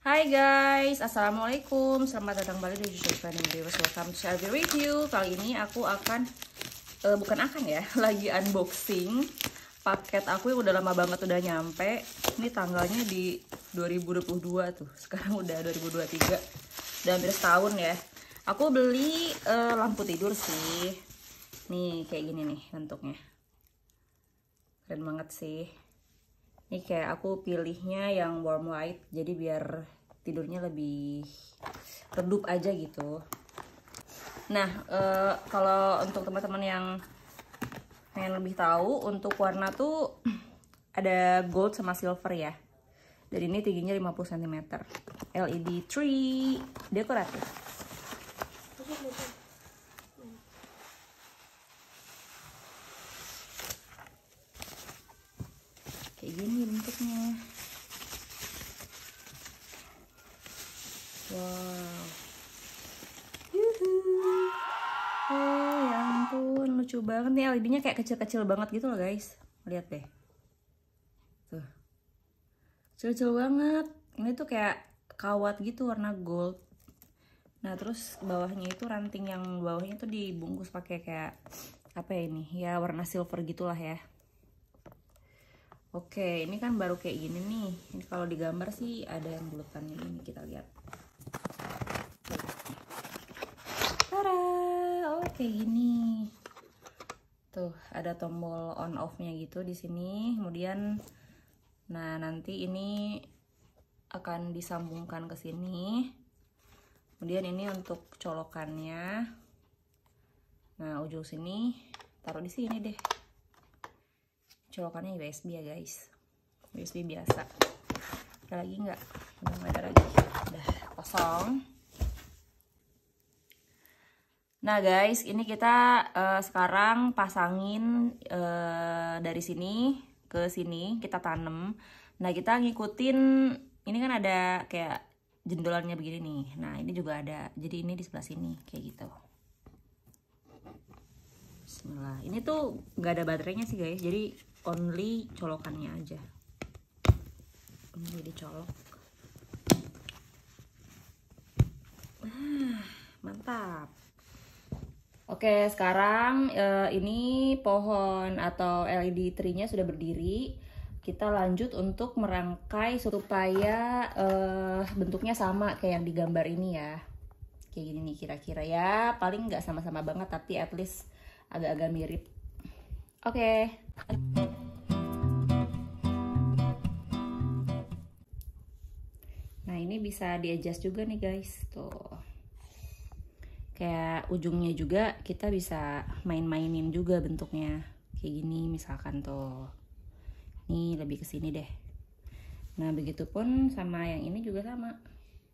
Hai guys, Assalamualaikum Selamat datang kembali di YouTube channel Welcome to Every Review Kali ini aku akan, uh, bukan akan ya Lagi unboxing Paket aku yang udah lama banget udah nyampe Ini tanggalnya di 2022 tuh Sekarang udah 2023 Udah hampir setahun ya Aku beli uh, lampu tidur sih Nih kayak gini nih bentuknya Keren banget sih ini kayak aku pilihnya yang warm white jadi biar tidurnya lebih redup aja gitu nah e, kalau untuk teman-teman yang pengen lebih tahu untuk warna tuh ada gold sama silver ya Jadi ini tingginya 50 cm LED tree dekoratif kayak gini bentuknya wow oh ya ampun lucu banget nih LED nya kayak kecil-kecil banget gitu loh guys lihat deh tuh kecil-kecil banget ini tuh kayak kawat gitu warna gold nah terus bawahnya itu ranting yang bawahnya itu dibungkus pakai kayak apa ya ini ya warna silver gitulah ya Oke, ini kan baru kayak gini nih. Ini kalau digambar sih ada yang bulatannya ini kita lihat. Tara, oh kayak gini. Tuh, ada tombol on off-nya gitu di sini. Kemudian nah nanti ini akan disambungkan ke sini. Kemudian ini untuk colokannya. Nah, ujung sini taruh di sini deh colokannya USB ya guys USB biasa ada lagi nggak udah nggak ada lagi udah kosong nah guys ini kita uh, sekarang pasangin uh, dari sini ke sini kita tanam nah kita ngikutin ini kan ada kayak jendolannya begini nih nah ini juga ada jadi ini di sebelah sini kayak gitu Bismillah ini tuh nggak ada baterainya sih guys jadi only colokannya aja Jadi colok. Ah, mantap Oke, sekarang eh, ini pohon atau LED tree-nya sudah berdiri. Kita lanjut untuk merangkai supaya e, bentuknya sama kayak yang digambar ini ya. Kayak gini nih kira-kira ya. Paling nggak sama-sama banget tapi at least agak-agak mirip Oke. Okay. Nah, ini bisa di juga nih, guys. Tuh. Kayak ujungnya juga kita bisa main-mainin juga bentuknya. Kayak gini misalkan tuh. ini lebih ke sini deh. Nah, begitupun sama yang ini juga sama.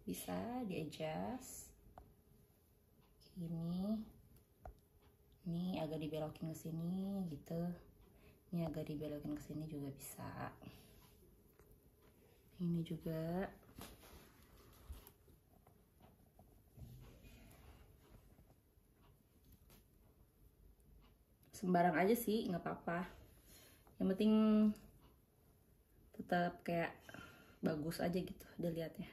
Bisa di-adjust. gini ini agak dibelokin ke sini gitu ini agak dibelokin ke sini juga bisa ini juga sembarang aja sih nggak apa-apa yang penting tetap kayak bagus aja gitu dilihatnya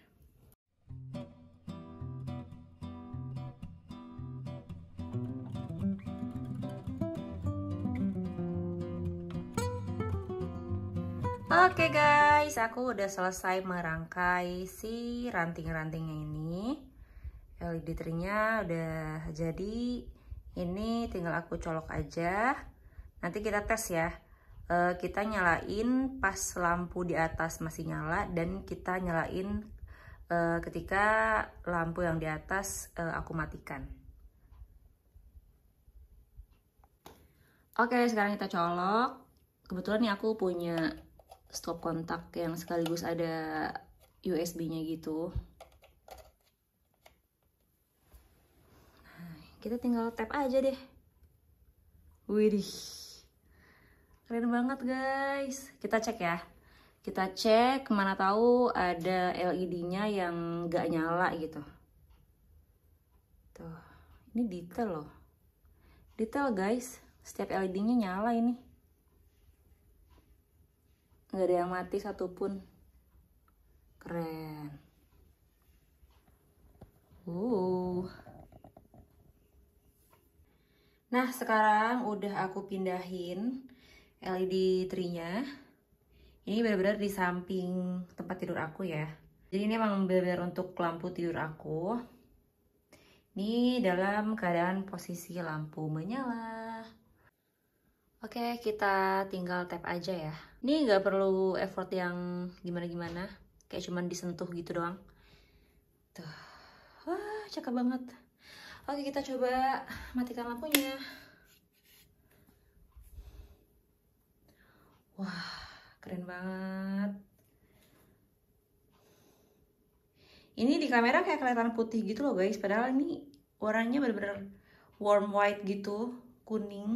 Oke okay guys, aku udah selesai merangkai si ranting-rantingnya ini. LED tree-nya udah jadi. Ini tinggal aku colok aja. Nanti kita tes ya. E, kita nyalain pas lampu di atas masih nyala dan kita nyalain e, ketika lampu yang di atas e, aku matikan. Oke, sekarang kita colok. Kebetulan nih aku punya stop kontak yang sekaligus ada USB-nya gitu. Nah, kita tinggal tap aja deh. Wih, Keren banget guys. Kita cek ya. Kita cek mana tahu ada LED-nya yang gak nyala gitu. Tuh. Ini detail loh. Detail guys. Setiap LED-nya nyala ini nggak ada yang mati satupun keren uh nah sekarang udah aku pindahin LED trinya ini benar-benar di samping tempat tidur aku ya jadi ini emang benar-benar untuk lampu tidur aku ini dalam keadaan posisi lampu menyala Oke, kita tinggal tap aja ya. Ini nggak perlu effort yang gimana-gimana. Kayak cuman disentuh gitu doang. Tuh. Wah, cakep banget. Oke, kita coba matikan lampunya. Wah, keren banget. Ini di kamera kayak kelihatan putih gitu loh guys. Padahal ini warnanya bener-bener warm white gitu. Kuning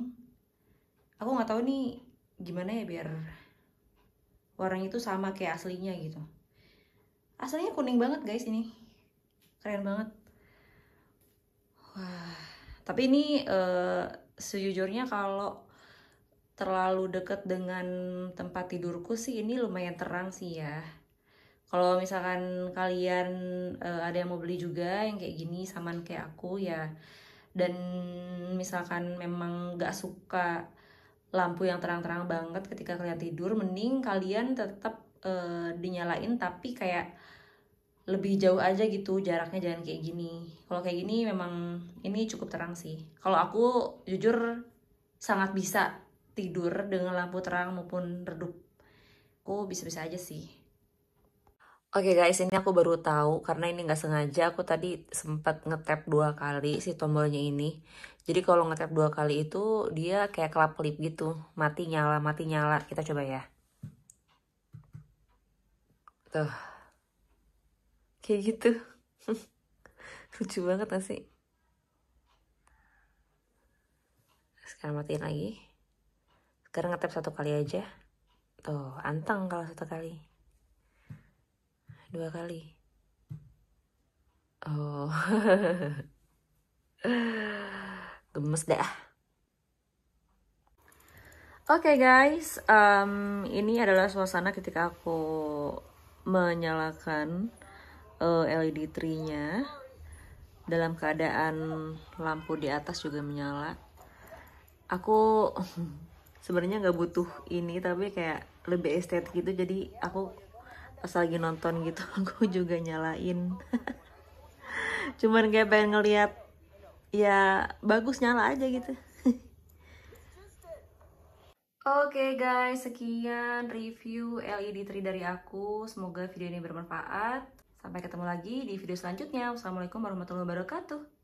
aku nggak tahu nih gimana ya biar warnanya itu sama kayak aslinya gitu aslinya kuning banget guys ini keren banget wah tapi ini uh, sejujurnya kalau terlalu deket dengan tempat tidurku sih ini lumayan terang sih ya kalau misalkan kalian uh, ada yang mau beli juga yang kayak gini saman kayak aku ya dan misalkan memang gak suka lampu yang terang-terang banget ketika kalian tidur mending kalian tetap uh, eh, dinyalain tapi kayak lebih jauh aja gitu jaraknya jangan kayak gini kalau kayak gini memang ini cukup terang sih kalau aku jujur sangat bisa tidur dengan lampu terang maupun redup aku bisa-bisa aja sih Oke guys, ini aku baru tahu karena ini nggak sengaja aku tadi sempat ngetap dua kali si tombolnya ini. Jadi kalau ngetap dua kali itu dia kayak kelap-kelip gitu, mati nyala, mati nyala. Kita coba ya. Tuh. Kayak gitu. Lucu banget gak sih? Sekarang matiin lagi. Sekarang ngetap satu kali aja. Tuh, anteng kalau satu kali dua kali oh gemes dah Oke okay guys, um, ini adalah suasana ketika aku menyalakan uh, eh, LED tree-nya dalam keadaan lampu di atas juga menyala. Aku sebenarnya nggak butuh ini tapi kayak lebih estetik gitu jadi aku pas lagi nonton gitu aku juga nyalain cuman kayak pengen ngeliat ya bagus nyala aja gitu Oke okay guys, sekian review LED 3 dari aku. Semoga video ini bermanfaat. Sampai ketemu lagi di video selanjutnya. Wassalamualaikum warahmatullahi wabarakatuh.